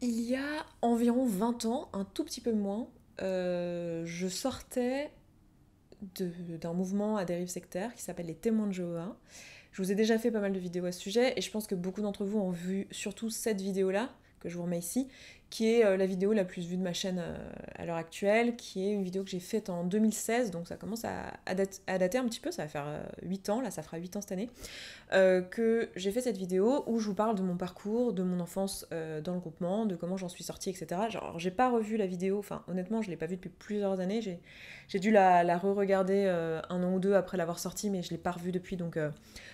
Il y a environ 20 ans, un tout petit peu moins, euh, je sortais d'un mouvement à dérive sectaire qui s'appelle les témoins de Jéhovah. Je vous ai déjà fait pas mal de vidéos à ce sujet et je pense que beaucoup d'entre vous ont vu surtout cette vidéo-là, que je vous remets ici, qui est euh, la vidéo la plus vue de ma chaîne euh, à l'heure actuelle, qui est une vidéo que j'ai faite en 2016, donc ça commence à, à, dater un petit peu, ça va faire 8 euh, ans, là ça fera 8 ans cette année, que j'ai fait cette vidéo où je vous parle de mon parcours, de mon enfance dans le groupement, de comment j'en suis sortie, etc. Genre j'ai pas revu la vidéo, enfin honnêtement je l'ai pas vue depuis plusieurs années, j'ai dû la, re-regarder un an ou deux après l'avoir sortie, mais je l'ai pas revue depuis, donc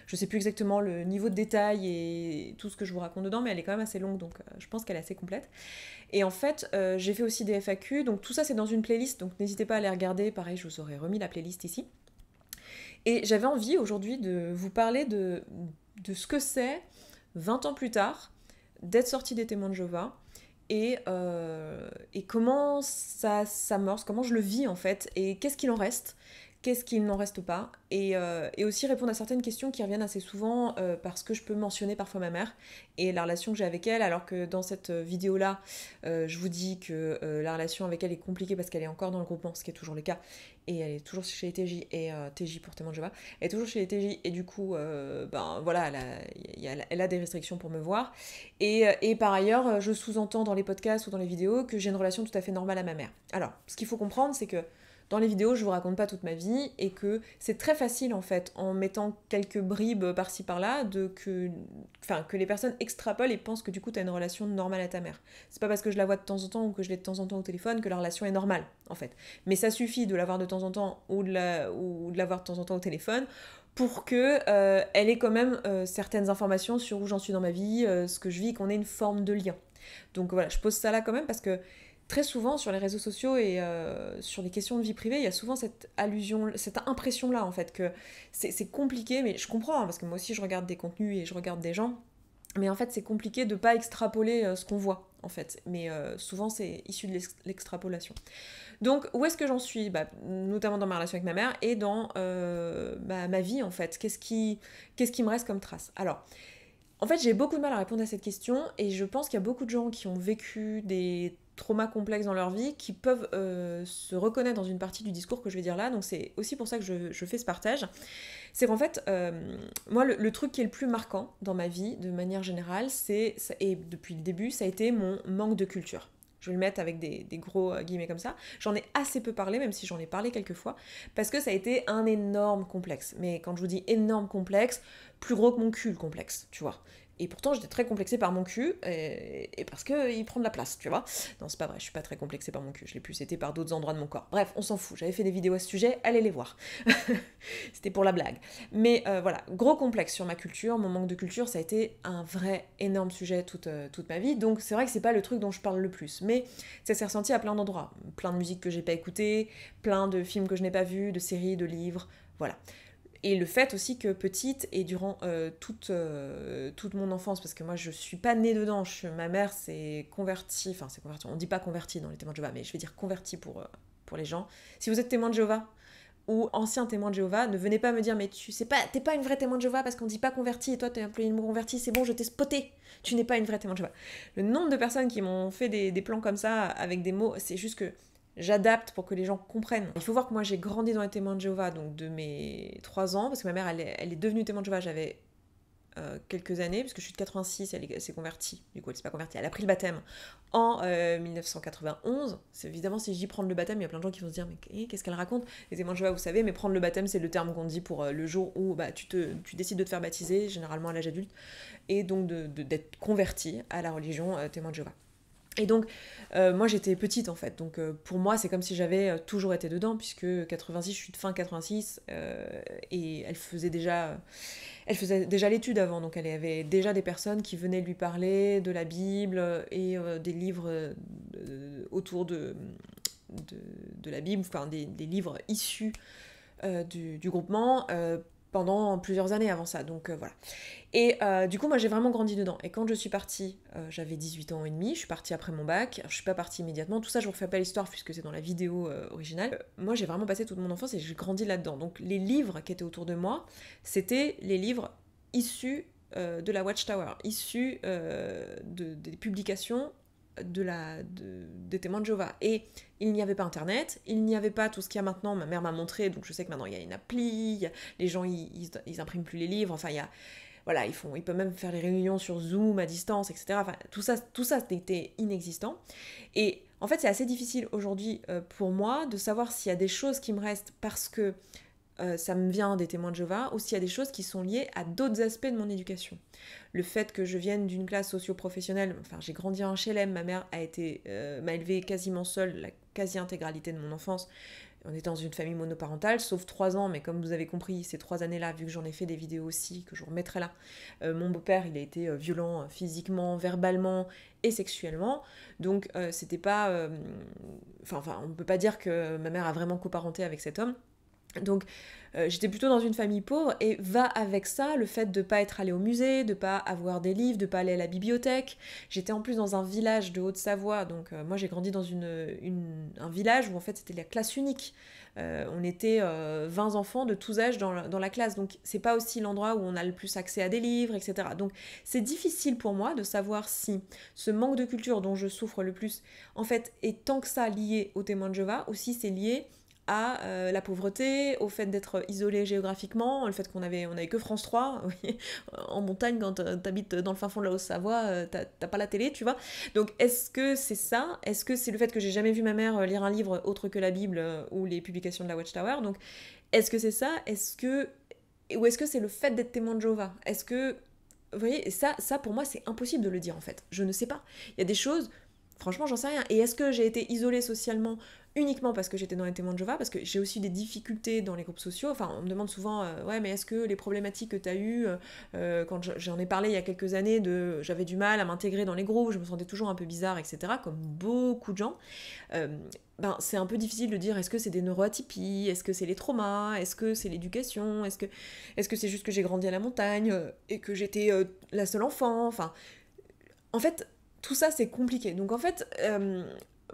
je sais plus exactement le niveau de détail et tout ce que je vous raconte dedans, mais elle est quand même assez longue, donc je pense qu'elle est assez complète. Et en fait, euh, j'ai fait aussi des FAQ. Donc tout ça, c'est dans une playlist. Donc n'hésitez pas à aller regarder. Pareil, je vous aurais remis la playlist ici. Et j'avais envie aujourd'hui de vous parler de, de ce que c'est 20 ans plus tard d'être sorti des témoins de Jéhovah. Et, euh, et comment ça s'amorce, comment je le vis en fait, et qu'est-ce qu'il en reste, qu'est-ce qu'il n'en reste pas, euh, et, aussi répondre à certaines questions qui reviennent assez souvent euh, parce que je peux mentionner parfois ma mère et la relation que j'ai avec elle, alors que dans cette vidéo-là, euh, je vous dis que la relation avec elle est compliquée parce qu'elle est encore dans le groupement, ce qui est toujours le cas, et elle est toujours chez les TJ, et TJ pour témoin de elle est toujours chez les TJ, et du coup, ben voilà, elle a, elle a, des restrictions pour me voir, et, et par ailleurs, je sous-entends dans les podcasts ou dans les vidéos que j'ai une relation tout à fait normale à ma mère. Alors, ce qu'il faut comprendre, c'est que dans les vidéos, je vous raconte pas toute ma vie et que c'est très facile en fait, en mettant quelques bribes par-ci par-là, de que, enfin, que les personnes extrapolent et pensent que du coup tu as une relation normale à ta mère. C'est pas parce que je la vois de temps en temps ou que je l'ai de temps en temps au téléphone que la relation est normale en fait. Mais ça suffit de la voir de temps en temps ou de la, ou de voir de temps en temps au téléphone pour que euh, elle ait quand même euh, certaines informations sur où j'en suis dans ma vie, euh, ce que je vis, qu'on ait une forme de lien. Donc voilà, je pose ça là quand même parce que très souvent sur les réseaux sociaux et euh, sur les questions de vie privée, il y a souvent cette allusion, cette impression-là en fait que c'est compliqué, mais je comprends hein, parce que moi aussi je regarde des contenus et je regarde des gens, mais en fait c'est compliqué de pas extrapoler euh, ce qu'on voit en fait, mais euh, souvent c'est issu de l'extrapolation. Donc où est-ce que j'en suis, bah, notamment dans ma relation avec ma mère et dans ma vie en fait, qu'est-ce qui, qu'est-ce qui me reste comme trace Alors. En fait, j'ai beaucoup de mal à répondre à cette question et je pense qu'il y a beaucoup de gens qui ont vécu des traumas complexes dans leur vie qui peuvent euh, se reconnaître dans une partie du discours que je vais dire là. Donc c'est aussi pour ça que je, fais ce partage. C'est qu'en fait, euh, moi, le, truc qui est le plus marquant dans ma vie, de manière générale, c'est, et depuis le début, ça a été mon manque de culture. Je vais le mettre avec des, des gros euh, guillemets comme ça. J'en ai assez peu parlé, même si j'en ai parlé quelques fois, parce que ça a été un énorme complexe. Mais quand je vous dis énorme complexe, plus gros que mon cul, complexe, tu vois. Et pourtant, j'étais très complexée par mon cul, et, parce parce qu'il prend de la place, tu vois. Non, c'est pas vrai, je suis pas très complexée par mon cul, je l'ai plus été par d'autres endroits de mon corps. Bref, on s'en fout, j'avais fait des vidéos à ce sujet, allez les voir. C'était pour la blague. Mais euh, voilà, gros complexe sur ma culture, mon manque de culture, ça a été un vrai énorme sujet toute, euh, toute ma vie, donc c'est vrai que c'est pas le truc dont je parle le plus, mais ça s'est ressenti à plein d'endroits. Plein de musique que j'ai pas écoutée, plein de films que je n'ai pas vus, de séries, de livres, voilà. Et le fait aussi que petite et durant euh, toute, euh, toute mon enfance, parce que moi je suis pas née dedans, ma mère s'est convertie, enfin c'est convertie, on dit pas convertie dans les témoins de Jéhovah, mais je vais dire convertie pour, euh, pour les gens. Si vous êtes témoin de Jéhovah ou ancien témoin de Jéhovah, ne venez pas me dire mais tu sais pas, t'es pas une vraie témoin de Jéhovah parce qu'on dit pas convertie et toi t'es peu une convertie, c'est bon je t'ai spoté, tu n'es pas une vraie témoin de Jéhovah. Le nombre de personnes qui m'ont fait des, des plans comme ça avec des mots, c'est juste que j'adapte pour que les gens comprennent. Il faut voir que moi j'ai grandi dans les témoins de Jéhovah, donc de mes 3 ans, parce que ma mère elle est, devenue témoin de Jéhovah, j'avais euh, quelques années, parce que je suis de 86, elle s'est convertie, du coup elle s'est pas convertie, elle a pris le baptême en euh, 1991. Évidemment, si j'y prends le baptême, il y a plein de gens qui vont se dire, mais qu'est-ce qu'elle raconte Les témoins de Jéhovah, vous savez, mais prendre le baptême, c'est le terme qu'on dit pour euh, le jour où bah, tu, décides de te faire baptiser, généralement à l'âge adulte, et donc d'être de, converti à la religion euh, témoin de Jéhovah. Et donc, euh, moi j'étais petite en fait, donc euh, pour moi c'est comme si j'avais euh, toujours été dedans, puisque 86, je suis de fin 86, et elle faisait déjà elle faisait déjà l'étude avant, donc elle avait déjà des personnes qui venaient lui parler de la Bible et des livres autour de, de, la Bible, enfin des, livres issus du, groupement pendant plusieurs années avant ça. Donc euh, voilà. Et euh, du coup, moi, j'ai vraiment grandi dedans. Et quand je suis partie, euh, j'avais 18 ans et demi, je suis partie après mon bac, je suis pas partie immédiatement. Tout ça, je vous refais pas l'histoire puisque c'est dans la vidéo originale. moi, j'ai vraiment passé toute mon enfance et j'ai grandi là-dedans. Donc les livres qui étaient autour de moi, c'était les livres issus de la Watchtower, issus des publications de la, de, des témoins de Jéhovah. Et il n'y avait pas Internet, il n'y avait pas tout ce qu'il y a maintenant, ma mère m'a montré, donc je sais que maintenant il y a une appli, les gens ils, ils, impriment plus les livres, enfin il y a... Voilà, ils, font, ils peuvent même faire les réunions sur Zoom à distance, etc. Enfin, tout ça, tout ça était inexistant. Et en fait, c'est assez difficile aujourd'hui euh, pour moi de savoir s'il y a des choses qui me restent parce que euh, ça me vient des témoins de Jéhovah, aussi s'il y a des choses qui sont liées à d'autres aspects de mon éducation. Le fait que je vienne d'une classe socio-professionnelle, enfin j'ai grandi en HLM, ma mère a été euh, m'a élevé quasiment seule la quasi-intégralité de mon enfance. On est dans une famille monoparentale, sauf trois ans, mais comme vous avez compris, ces trois années-là, vu que j'en ai fait des vidéos aussi, que je remettrai là, euh, mon beau-père, il a été violent physiquement, verbalement et sexuellement. Donc c'était pas... Enfin, on ne peut pas dire que ma mère a vraiment coparenté avec cet homme. Donc euh, j'étais plutôt dans une famille pauvre et va avec ça le fait de ne pas être allé au musée, de ne pas avoir des livres, de pas aller à la bibliothèque. J'étais en plus dans un village de Haute-Savoie, donc euh, moi j'ai grandi dans une, un village où en fait c'était la classe unique. Euh, on était 20 enfants de tous âges dans la, classe, donc c'est pas aussi l'endroit où on a le plus accès à des livres, etc. Donc c'est difficile pour moi de savoir si ce manque de culture dont je souffre le plus en fait est tant que ça lié au témoin de Jéhovah ou si c'est lié à euh, la pauvreté, au fait d'être isolé géographiquement, le fait qu'on avait, on avait que France 3, en montagne quand t'habites dans le fin fond de la Haute-Savoie, euh, t'as pas la télé, tu vois. Donc est-ce que c'est ça Est-ce que c'est le fait que j'ai jamais vu ma mère euh, lire un livre autre que la Bible ou les publications de la Watchtower Donc est-ce que c'est ça Est-ce que... Ou est-ce que c'est le fait d'être témoin de Jéhovah Est-ce que... Vous voyez, ça, ça pour moi c'est impossible de le dire en fait. Je ne sais pas. Il y a des choses... Franchement, j'en sais rien. Et est-ce que j'ai été isolée socialement uniquement parce que j'étais dans les témoins de Jova, parce que j'ai aussi des difficultés dans les groupes sociaux. Enfin, on me demande souvent, euh, ouais, mais est-ce que les problématiques que tu as eues, euh, quand j'en ai parlé il y a quelques années, de j'avais du mal à m'intégrer dans les groupes, je me sentais toujours un peu bizarre, etc., comme beaucoup de gens, euh, ben, c'est un peu difficile de dire est-ce que c'est des neuroatypies, est-ce que c'est les traumas, est-ce que c'est l'éducation, est-ce que c'est -ce c'est juste que j'ai grandi à la montagne et que j'étais la seule enfant, enfin. En fait, tout ça c'est compliqué. Donc en fait,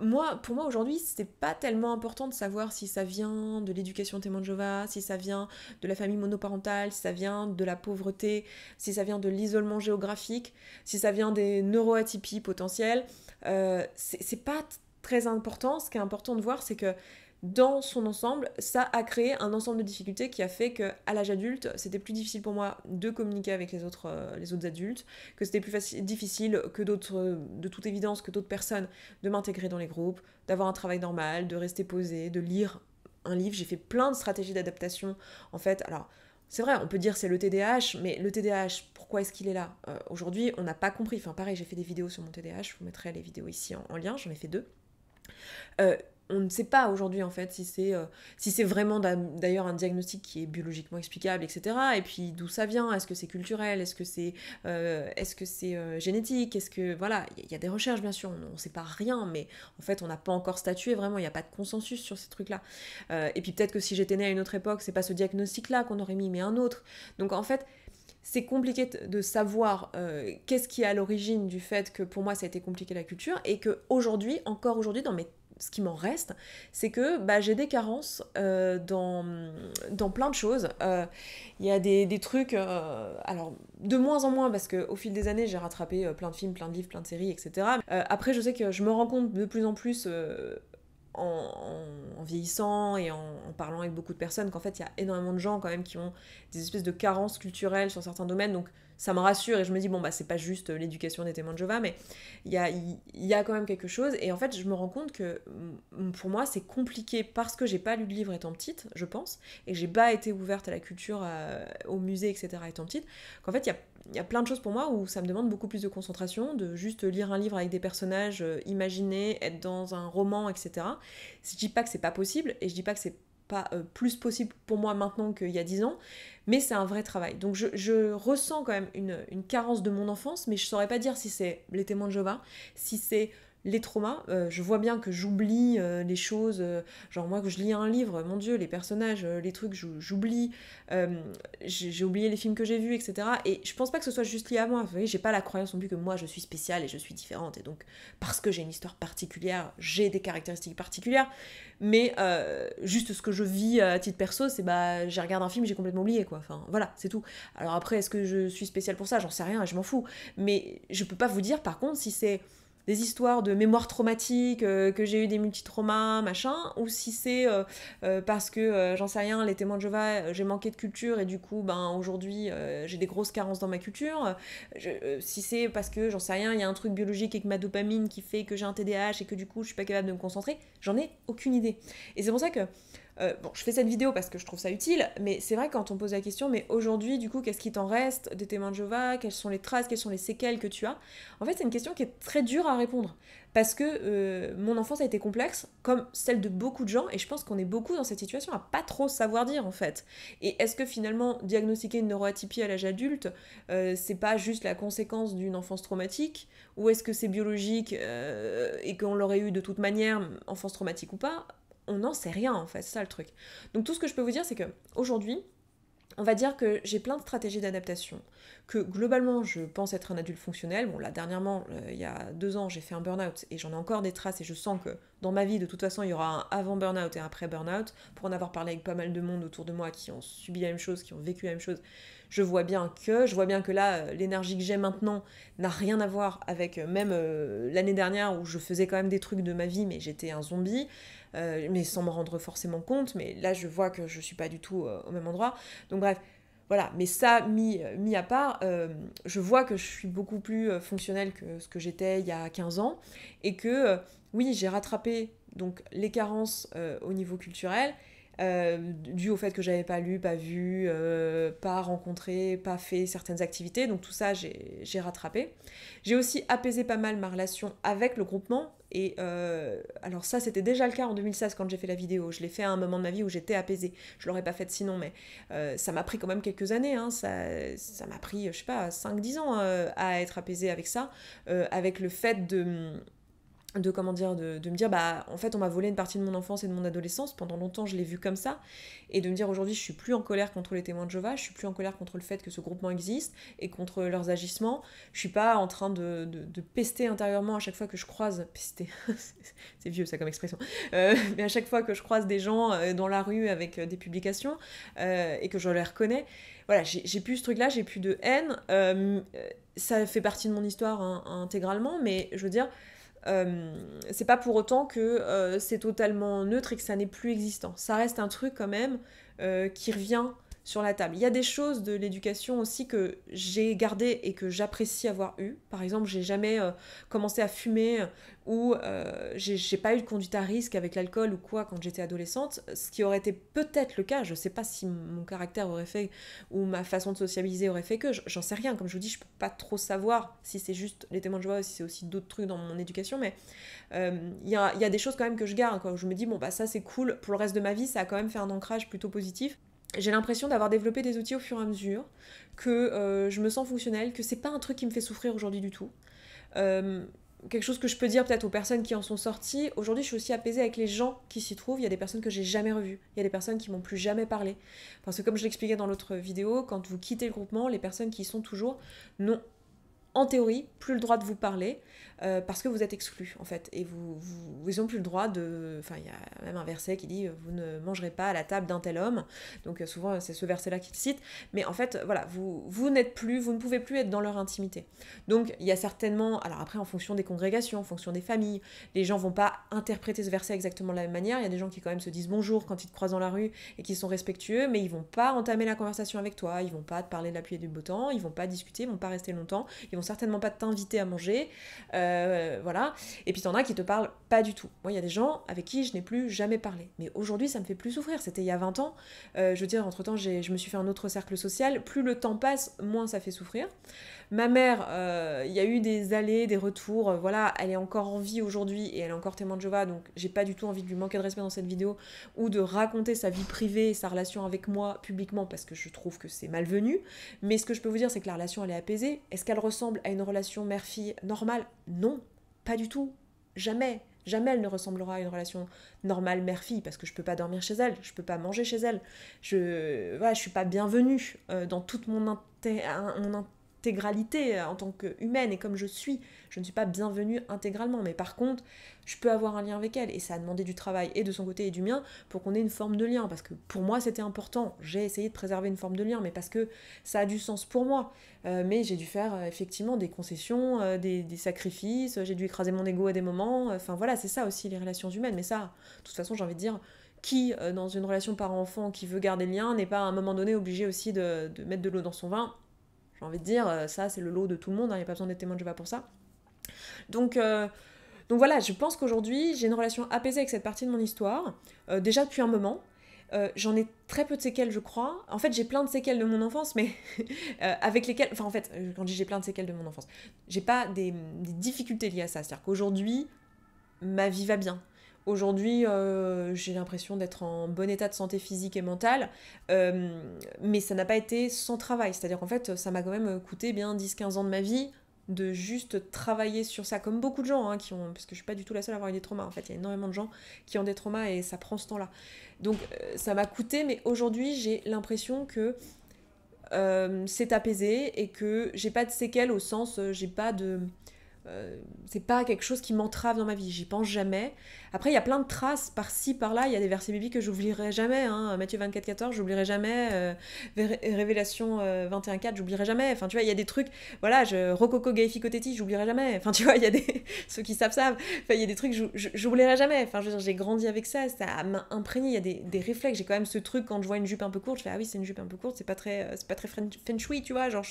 moi, pour moi aujourd'hui, c'est pas tellement important de savoir si ça vient de l'éducation témoin si ça vient de la famille monoparentale, si ça vient de la pauvreté, si ça vient de l'isolement géographique, si ça vient des neuroatypies potentielles. Euh, c'est pas très important. Ce qui est important de voir, c'est que dans son ensemble, ça a créé un ensemble de difficultés qui a fait que à l'âge adulte, c'était plus difficile pour moi de communiquer avec les autres, euh, les autres adultes, que c'était plus difficile que d'autres, de toute évidence, que d'autres personnes, de m'intégrer dans les groupes, d'avoir un travail normal, de rester posé, de lire un livre. J'ai fait plein de stratégies d'adaptation, en fait. Alors. C'est vrai, on peut dire c'est le TDAH, mais le TDAH, pourquoi est-ce qu'il est là euh, Aujourd'hui, on n'a pas compris. Enfin, pareil, j'ai fait des vidéos sur mon TDAH, je vous mettrai les vidéos ici en lien, j'en ai fait deux. Euh, on ne sait pas aujourd'hui en fait si c'est euh, si c'est vraiment d'ailleurs un diagnostic qui est biologiquement explicable etc et puis d'où ça vient est-ce que c'est culturel est-ce que c'est euh, que c'est génétique est-ce que voilà il y, a des recherches bien sûr on ne sait pas rien mais en fait on n'a pas encore statué vraiment il n'y a pas de consensus sur ces trucs là et puis peut-être que si j'étais née à une autre époque c'est pas ce diagnostic là qu'on aurait mis mais un autre donc en fait c'est compliqué de savoir euh, qu'est-ce qui est à l'origine du fait que pour moi ça a été compliqué la culture et que aujourd'hui, encore aujourd'hui, dans mes ce qui m'en reste, c'est que bah, j'ai des carences euh, dans, dans plein de choses. Euh, il y a des, des trucs, alors de moins en moins, parce qu'au fil des années, j'ai rattrapé plein de films, plein de livres, plein de séries, etc. après, je sais que je me rends compte de plus en plus en, vieillissant et en, en, parlant avec beaucoup de personnes qu'en fait, il y a énormément de gens quand même qui ont des espèces de carences culturelles sur certains domaines. Donc, ça me rassure et je me dis, bon, bah, c'est pas juste euh, l'éducation des témoins de Jova, mais il y a, quand même quelque chose. Et en fait, je me rends compte que mm, mm, pour moi, c'est compliqué parce que j'ai pas lu de livre étant petite, je pense, et j'ai pas été ouverte à la culture, euh, au musée, etc., étant petite, qu'en fait, il y a plein de choses pour moi où ça me demande beaucoup plus de concentration, de juste lire un livre avec des personnages imaginer, euh, imaginés, être dans un roman, etc. Je dis pas que c'est pas possible et je dis pas que c'est pas euh, plus possible pour moi maintenant qu'il y a 10 ans, mais c'est un vrai travail. Donc je, ressens quand même une, carence de mon enfance, mais je saurais pas dire si c'est les témoins de Jéhovah, si c'est les traumas. Euh, je vois bien que j'oublie euh, les choses, euh, genre moi que je lis un livre, mon dieu, les personnages, les trucs, j'oublie, j'ai oublié les films que j'ai vus, etc. Et je pense pas que ce soit juste lié à moi, vous voyez, j'ai pas la croyance non plus que moi je suis spéciale et je suis différente, et donc parce que j'ai une histoire particulière, j'ai des caractéristiques particulières, mais juste ce que je vis à titre perso, c'est bah j'ai regardé un film, j'ai complètement oublié quoi, enfin voilà, c'est tout. Alors après, est-ce que je suis spéciale pour ça J'en sais rien, je m'en fous, mais je peux pas vous dire par contre si c'est des histoires de mémoire traumatique, euh, que j'ai eu des multitraumas, machin, ou si c'est euh, euh, parce que, j'en sais rien, les témoins de Jéhovah, j'ai manqué de culture et du coup, ben aujourd'hui, j'ai des grosses carences dans ma culture. si c'est parce que, j'en sais rien, il y a un truc biologique avec ma dopamine qui fait que j'ai un TDAH et que du coup, je suis pas capable de me concentrer, j'en ai aucune idée. Et c'est pour ça que euh, bon, je fais cette vidéo parce que je trouve ça utile, mais c'est vrai quand on pose la question, mais aujourd'hui, du coup, qu'est-ce qui t'en reste des témoins de Jova Quelles sont les traces Quelles sont les séquelles que tu as En fait, c'est une question qui est très dure à répondre parce que euh, mon enfance a été complexe, comme celle de beaucoup de gens, et je pense qu'on est beaucoup dans cette situation à pas trop savoir dire en fait. Et est-ce que finalement diagnostiquer une neuroatypie à l'âge adulte, euh, c'est pas juste la conséquence d'une enfance traumatique, ou est-ce que c'est biologique et qu'on l'aurait eu de toute manière, enfance traumatique ou pas on n'en sait rien en fait, c'est ça le truc. Donc tout ce que je peux vous dire, c'est que aujourd'hui, on va dire que j'ai plein de stratégies d'adaptation, que globalement je pense être un adulte fonctionnel. Bon là dernièrement, euh, il y a deux ans, j'ai fait un burn-out et j'en ai encore des traces et je sens que dans ma vie de toute façon il y aura un avant burn-out et un après burn-out. Pour en avoir parlé avec pas mal de monde autour de moi qui ont subi la même chose, qui ont vécu la même chose, je vois bien que, je vois bien que là euh, l'énergie que j'ai maintenant n'a rien à voir avec euh, même l'année dernière où je faisais quand même des trucs de ma vie mais j'étais un zombie. Euh, mais sans me rendre forcément compte. Mais là, je vois que je suis pas du tout euh, au même endroit. Donc bref, voilà. Mais ça, mis, euh, à part, je vois que je suis beaucoup plus fonctionnelle que ce que j'étais il y a 15 ans. Et que, oui, j'ai rattrapé donc les carences au niveau culturel. Euh, dû au fait que j'avais pas lu, pas vu, euh, pas rencontré, pas fait certaines activités. Donc tout ça, j'ai rattrapé. J'ai aussi apaisé pas mal ma relation avec le groupement. Et euh, alors ça, c'était déjà le cas en 2016 quand j'ai fait la vidéo. Je l'ai fait à un moment de ma vie où j'étais apaisée. Je l'aurais pas faite sinon, mais ça m'a pris quand même quelques années. Hein. Ça m'a pris, je sais pas, 5-10 ans à être apaisée avec ça, avec le fait de de comment dire de, me dire bah en fait on m'a volé une partie de mon enfance et de mon adolescence pendant longtemps je l'ai vu comme ça et de me dire aujourd'hui je suis plus en colère contre les témoins de Jéhovah je suis plus en colère contre le fait que ce groupement existe et contre leurs agissements je suis pas en train de, pester intérieurement à chaque fois que je croise pester c'est vieux ça comme expression euh, mais à chaque fois que je croise des gens euh, dans la rue avec euh, des publications et que je les reconnais voilà j'ai plus ce truc là j'ai plus de haine ça fait partie de mon histoire hein, intégralement mais je veux dire euh, c'est pas pour autant que euh, c'est totalement neutre et que ça n'est plus existant. Ça reste un truc quand même euh, qui revient sur la table. Il y a des choses de l'éducation aussi que j'ai gardées et que j'apprécie avoir eues. Par exemple, j'ai jamais euh, commencé à fumer ou euh, j'ai pas eu de conduite à risque avec l'alcool ou quoi quand j'étais adolescente, ce qui aurait été peut-être le cas. Je sais pas si mon caractère aurait fait ou ma façon de sociabiliser aurait fait que, j'en sais rien. Comme je vous dis, je peux pas trop savoir si c'est juste les témoins de joie ou si c'est aussi d'autres trucs dans mon éducation, mais euh, il y, a, des choses quand même que je garde. quand Je me dis, bon, bah ça c'est cool, pour le reste de ma vie, ça a quand même fait un ancrage plutôt positif j'ai l'impression d'avoir développé des outils au fur et à mesure, que euh, je me sens fonctionnelle, que c'est pas un truc qui me fait souffrir aujourd'hui du tout. Euh, quelque chose que je peux dire peut-être aux personnes qui en sont sorties, aujourd'hui je suis aussi apaisée avec les gens qui s'y trouvent, il y a des personnes que j'ai jamais revues, il y a des personnes qui m'ont plus jamais parlé. Parce que comme je l'expliquais dans l'autre vidéo, quand vous quittez le groupement, les personnes qui y sont toujours n'ont en théorie, plus le droit de vous parler euh, parce que vous êtes exclu, en fait. Et vous, vous, plus le droit de. Enfin, il y a même un verset qui dit Vous ne mangerez pas à la table d'un tel homme. Donc, euh, souvent, c'est ce verset-là qu'il cite Mais en fait, voilà, vous, vous n'êtes plus, vous ne pouvez plus être dans leur intimité. Donc, il y a certainement. Alors, après, en fonction des congrégations, en fonction des familles, les gens vont pas interpréter ce verset exactement de la même manière. Il y a des gens qui, quand même, se disent bonjour quand ils te croisent dans la rue et qui sont respectueux, mais ils vont pas entamer la conversation avec toi, ils vont pas te parler de l'appui et du beau temps, ils vont pas discuter, ils vont pas rester longtemps, certainement pas t'inviter à manger. Euh, voilà. Et puis t'en as qui te parlent pas du tout. Moi, il y a des gens avec qui je n'ai plus jamais parlé. Mais aujourd'hui, ça me fait plus souffrir. C'était il y a 20 ans. Euh, je veux dire, entre-temps, je me suis fait un autre cercle social. Plus le temps passe, moins ça fait souffrir. Ma mère, euh, il y a eu des allées, des retours. Euh, voilà, elle est encore en vie aujourd'hui et elle est encore témoin de Jova. Donc, j'ai pas du tout envie de lui manquer de respect dans cette vidéo ou de raconter sa vie privée, sa relation avec moi publiquement parce que je trouve que c'est malvenu. Mais ce que je peux vous dire, c'est que la relation, elle est apaisée. Est-ce qu'elle ressemble à une relation mère-fille normale Non, pas du tout. Jamais. Jamais elle ne ressemblera à une relation normale mère-fille parce que je peux pas dormir chez elle, je peux pas manger chez elle, je, voilà, je suis pas bienvenue euh, dans toute mon, intérêt. mon, intégralité euh, en tant qu'humaine et comme je suis. Je ne suis pas bienvenue intégralement, mais par contre, je peux avoir un lien avec elle. Et ça a demandé du travail et de son côté et du mien pour qu'on ait une forme de lien. Parce que pour moi, c'était important. J'ai essayé de préserver une forme de lien, mais parce que ça a du sens pour moi. Euh, mais j'ai dû faire euh, effectivement des concessions, des, sacrifices, j'ai dû écraser mon ego à des moments. Enfin voilà, c'est ça aussi les relations humaines. Mais ça, de toute façon, j'ai envie de dire, qui, dans une relation parent-enfant qui veut garder le lien, n'est pas à un moment donné obligé aussi de mettre de l'eau dans son vin j'ai envie de dire, euh, ça c'est le lot de tout le monde, il hein, n'y a pas besoin d'être témoin de Jéhovah pour ça. Donc, euh, donc voilà, je pense qu'aujourd'hui j'ai une relation apaisée avec cette partie de mon histoire, euh, déjà depuis un moment. j'en ai très peu de séquelles, je crois. En fait, j'ai plein de séquelles de mon enfance, mais avec lesquelles. Enfin, en fait, quand j'ai plein de séquelles de mon enfance, j'ai pas des, des difficultés liées à ça. C'est-à-dire qu'aujourd'hui, ma vie va bien. Aujourd'hui, euh, j'ai l'impression d'être en bon état de santé physique et mentale, euh, mais ça n'a pas été sans travail. C'est-à-dire qu'en fait, ça m'a quand même coûté bien 10-15 ans de ma vie de juste travailler sur ça, comme beaucoup de gens, hein, qui ont, parce que je suis pas du tout la seule à avoir eu des traumas, en fait, il y a énormément de gens qui ont des traumas et ça prend ce temps-là. Donc euh, ça m'a coûté, mais aujourd'hui j'ai l'impression que c'est apaisé et que j'ai pas de séquelles au sens, j'ai pas de... Euh, c'est pas quelque chose qui m'entrave dans ma vie, j'y pense jamais. Après, il y a plein de traces par-ci, par-là, il y a des versets bibliques que j'oublierai jamais. Hein. Matthieu 24, 14, j'oublierai jamais. Euh, Révélation 21, euh, 4, j'oublierai jamais. Enfin, tu vois, il y a des trucs, voilà, je, Rococo Gaifi j'oublierai jamais. Enfin, tu vois, il y a des. ceux qui savent, savent. Enfin, il y a des trucs, j'oublierai jamais. Enfin, je veux dire, j'ai grandi avec ça, ça m'a imprégné. Il y a des, des réflexes, j'ai quand même ce truc quand je vois une jupe un peu courte, je fais ah oui, c'est une jupe un peu courte, c'est pas très, c'est pas très feng shui, tu vois. Genre,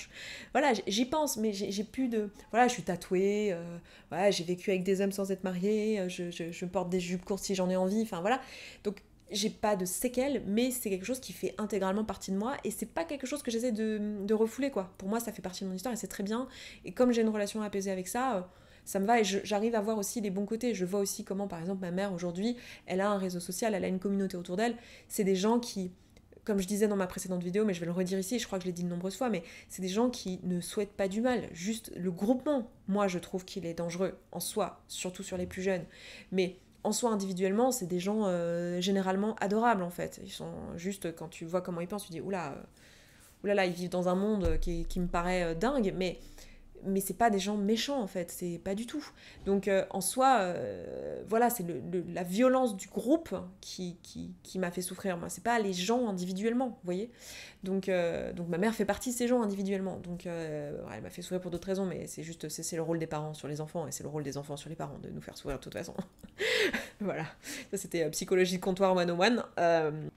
voilà, j'y pense, mais j'ai plus de. Voilà, je suis tatouée euh, j'ai vécu avec des hommes sans être mariée, euh, je, porte des jupes courtes si j'en ai envie, enfin voilà. Donc j'ai pas de séquelles, mais c'est quelque chose qui fait intégralement partie de moi et c'est pas quelque chose que j'essaie de, de, refouler quoi. Pour moi, ça fait partie de mon histoire et c'est très bien. Et comme j'ai une relation apaisée avec ça, euh, ça me va et j'arrive à voir aussi les bons côtés. Je vois aussi comment, par exemple, ma mère aujourd'hui, elle a un réseau social, elle a une communauté autour d'elle. C'est des gens qui, comme je disais dans ma précédente vidéo, mais je vais le redire ici, je crois que je l'ai dit de nombreuses fois, mais c'est des gens qui ne souhaitent pas du mal. Juste le groupement, moi je trouve qu'il est dangereux en soi, surtout sur les plus jeunes. Mais en soi individuellement, c'est des gens euh, généralement adorables en fait. Ils sont juste, quand tu vois comment ils pensent, tu dis oula, euh, oulala, ils vivent dans un monde euh, qui, qui me paraît dingue, mais mais c'est pas des gens méchants en fait, c'est pas du tout. Donc euh, en soi, euh, voilà, c'est le, la violence du groupe qui, qui, qui m'a fait souffrir. Moi, c'est pas les gens individuellement, vous voyez. Donc, euh, donc ma mère fait partie de ces gens individuellement. Donc elle m'a fait souffrir pour d'autres raisons, mais c'est juste, c'est le rôle des parents sur les enfants et c'est le rôle des enfants sur les parents de nous faire souffrir de toute façon. voilà, ça c'était psychologie de comptoir one on one.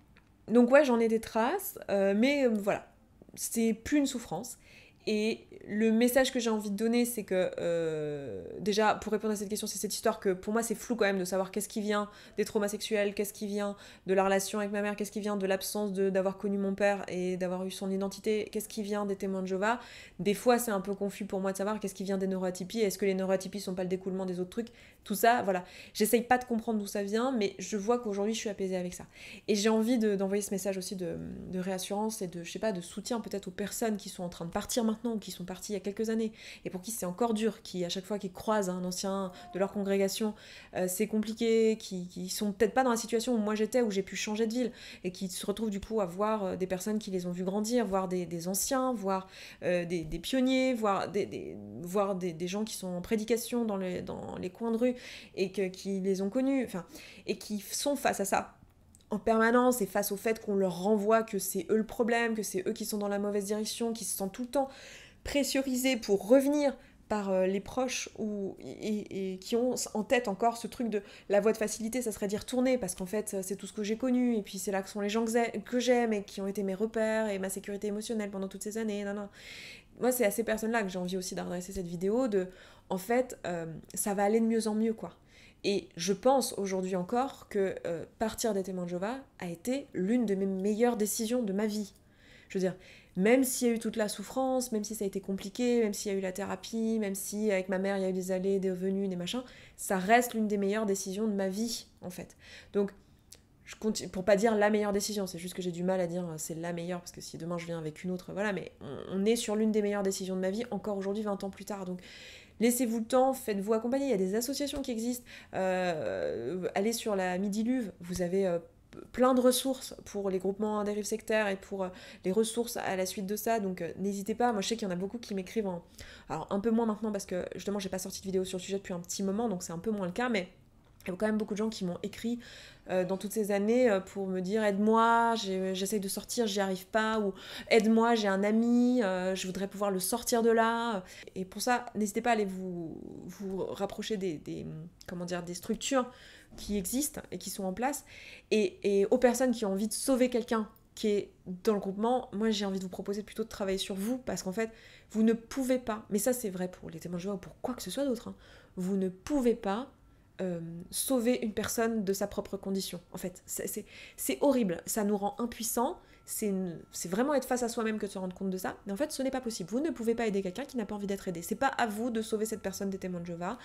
donc ouais, j'en ai des traces, mais voilà, c'est plus une souffrance. Et le message que j'ai envie de donner, c'est que euh, déjà, pour répondre à cette question, c'est cette histoire que pour moi, c'est flou quand même de savoir qu'est-ce qui vient des traumas sexuels, qu'est-ce qui vient de la relation avec ma mère, qu'est-ce qui vient de l'absence d'avoir connu mon père et d'avoir eu son identité, qu'est-ce qui vient des témoins de Jova. Des fois, c'est un peu confus pour moi de savoir qu'est-ce qui vient des neuroatypies, est-ce que les neuroatypies sont pas le découlement des autres trucs, tout ça, voilà. J'essaye pas de comprendre d'où ça vient, mais je vois qu'aujourd'hui, je suis apaisée avec ça. Et j'ai envie d'envoyer ce message aussi de, de réassurance et de, je sais pas, de soutien peut-être aux personnes qui sont en train de partir qui sont partis il y a quelques années, et pour qui c'est encore dur, qui à chaque fois qu'ils croisent un ancien de leur congrégation, euh, c'est compliqué, qui, qui sont peut-être pas dans la situation où moi j'étais, où j'ai pu changer de ville, et qui se retrouvent du coup à voir euh, des personnes qui les ont vus grandir, voir des, anciens, voir euh, des, pionniers, voir, des, voir des, gens qui sont en prédication dans les, dans les coins de rue, et que, qui les ont connus, enfin, et qui sont face à ça en permanence et face au fait qu'on leur renvoie que c'est eux le problème, que c'est eux qui sont dans la mauvaise direction, qui se sentent tout le temps pressurisés pour revenir par euh, les proches ou, et, qui ont en tête encore ce truc de la voie de facilité, ça serait dire tourner parce qu'en fait c'est tout ce que j'ai connu et puis c'est là que sont les gens que j'aime et qui ont été mes repères et ma sécurité émotionnelle pendant toutes ces années. Moi c'est à ces personnes-là que j'ai envie aussi d'adresser cette vidéo de en fait euh, ça va aller de mieux en mieux quoi. Et je pense aujourd'hui encore que euh, partir des témoins de Jéhovah a été l'une de mes meilleures décisions de ma vie. Je veux dire, même s'il y a eu toute la souffrance, même si ça a été compliqué, même s'il y a eu la thérapie, même si avec ma mère il y a eu des allées, des revenus, des machins, ça reste l'une des meilleures décisions de ma vie en fait. Donc je pour pas dire la meilleure décision, c'est juste que j'ai du mal à dire euh, c'est la meilleure, parce que si demain je viens avec une autre, voilà, mais on, est sur l'une des meilleures décisions de ma vie, encore aujourd'hui, 20 ans plus tard. Donc laissez-vous le temps, faites-vous accompagner, il y a des associations qui existent, euh, allez sur la Midi Midiluve, vous avez... Euh, plein de ressources pour les groupements à dérive sectaire et pour les ressources à la suite de ça. Donc n'hésitez pas. Moi, je sais qu'il y en a beaucoup qui m'écrivent Alors, un peu moins maintenant parce que justement, j'ai pas sorti de vidéo sur le sujet depuis un petit moment, donc c'est un peu moins le cas, mais il y a quand même beaucoup de gens qui m'ont écrit euh, dans toutes ces années euh, pour me dire aide-moi, j'essaye de sortir, j'y arrive pas, ou aide-moi, j'ai un ami, euh, je voudrais pouvoir le sortir de là. Et pour ça, n'hésitez pas à aller vous, vous rapprocher des, comment dire, des structures qui existent et qui sont en place. Et, aux personnes qui ont envie de sauver quelqu'un qui est dans le groupement, moi j'ai envie de vous proposer plutôt de travailler sur vous parce qu'en fait, vous ne pouvez pas, mais ça c'est vrai pour les témoins de ou pour quoi que ce soit d'autre, hein, vous ne pouvez pas euh, sauver une personne de sa propre condition, en fait. C'est horrible, ça nous rend impuissants, c'est vraiment être face à soi-même que de se rendre compte de ça. Mais en fait, ce n'est pas possible. Vous ne pouvez pas aider quelqu'un qui n'a pas envie d'être aidé. C'est pas à vous de sauver cette personne des témoins de Jéhovah.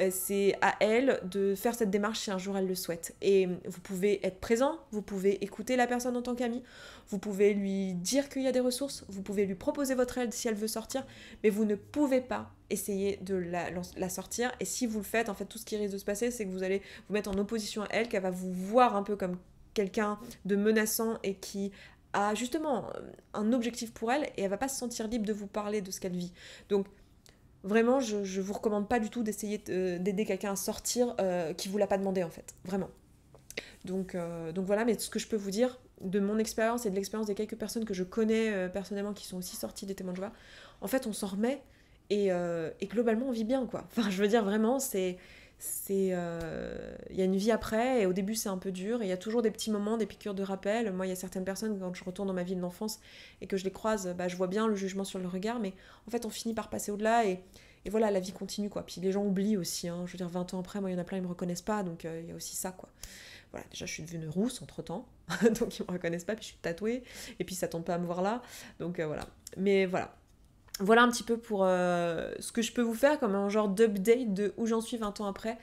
Euh, c'est à elle de faire cette démarche si un jour elle le souhaite. Et euh, vous pouvez être présent, vous pouvez écouter la personne en tant qu'ami, vous pouvez lui dire qu'il y a des ressources, vous pouvez lui proposer votre aide si elle veut sortir, mais vous ne pouvez pas essayer de la, la, sortir. Et si vous le faites, en fait, tout ce qui risque de se passer, c'est que vous allez vous mettre en opposition à elle, qu'elle va vous voir un peu comme quelqu'un de menaçant et qui a justement euh, un objectif pour elle et elle va pas se sentir libre de vous parler de ce qu'elle vit. Donc vraiment, je, ne vous recommande pas du tout d'essayer euh, d'aider quelqu'un à sortir euh, qui vous l'a pas demandé en fait, vraiment. Donc, donc voilà, mais ce que je peux vous dire de mon expérience et de l'expérience des quelques personnes que je connais personnellement qui sont aussi sorties des témoins de joie, en fait on s'en remet et, et globalement on vit bien quoi. Enfin je veux dire vraiment c'est c'est euh, il y a une vie après et au début c'est un peu dur et il y a toujours des petits moments des piqûres de rappel moi il y a certaines personnes quand je retourne dans ma ville d'enfance et que je les croise bah, je vois bien le jugement sur le regard mais en fait on finit par passer au-delà et, voilà la vie continue quoi puis les gens oublient aussi hein. je veux dire 20 ans après moi il y en a plein ils me reconnaissent pas donc euh, il y a aussi ça quoi voilà, déjà je suis devenue rousse entre temps, donc ils me reconnaissent pas, puis je suis tatouée, et puis ça tombe pas à me voir là, donc euh, voilà. Mais voilà, voilà un petit peu pour euh, ce que je peux vous faire comme un genre d'update de où j'en suis 20 ans après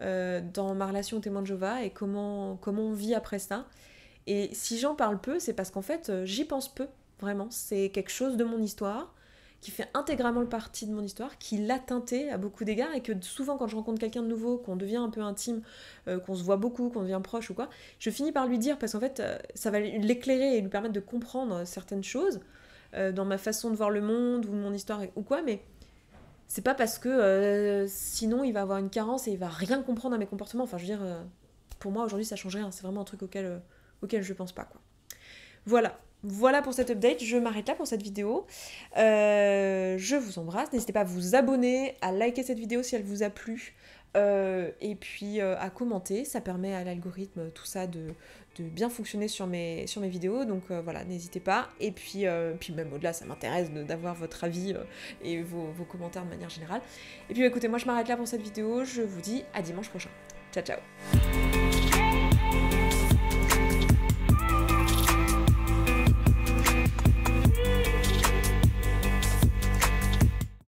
euh, dans ma relation au témoin de Jova et comment, comment on vit après ça. Et si j'en parle peu, c'est parce qu'en fait, euh, j'y pense peu, vraiment. C'est quelque chose de mon histoire qui fait intégralement le parti de mon histoire, qui l'a teinté à beaucoup d'égards, et que souvent quand je rencontre quelqu'un de nouveau, qu'on devient un peu intime, qu'on se voit beaucoup, qu'on devient proche ou quoi, je finis par lui dire, parce qu'en fait, ça va l'éclairer et lui permettre de comprendre certaines choses, euh, dans ma façon de voir le monde ou mon histoire ou quoi, mais c'est pas parce que euh, sinon il va avoir une carence et il va rien comprendre à mes comportements. Enfin, je veux dire, euh, pour moi aujourd'hui ça change rien. C'est vraiment un truc auquel, auquel je pense pas, quoi. Voilà. Voilà pour cette update, je m'arrête là pour cette vidéo. je vous embrasse, n'hésitez pas à vous abonner, à liker cette vidéo si elle vous a plu, euh, et puis euh, à commenter. Ça permet à l'algorithme, tout ça, de, bien fonctionner sur mes, vidéos. Donc euh, voilà, n'hésitez pas. Et puis, même au-delà, ça m'intéresse d'avoir votre avis et vos, commentaires de manière générale. Et puis écoutez, moi je m'arrête là pour cette vidéo. Je vous dis à dimanche prochain. Ciao ciao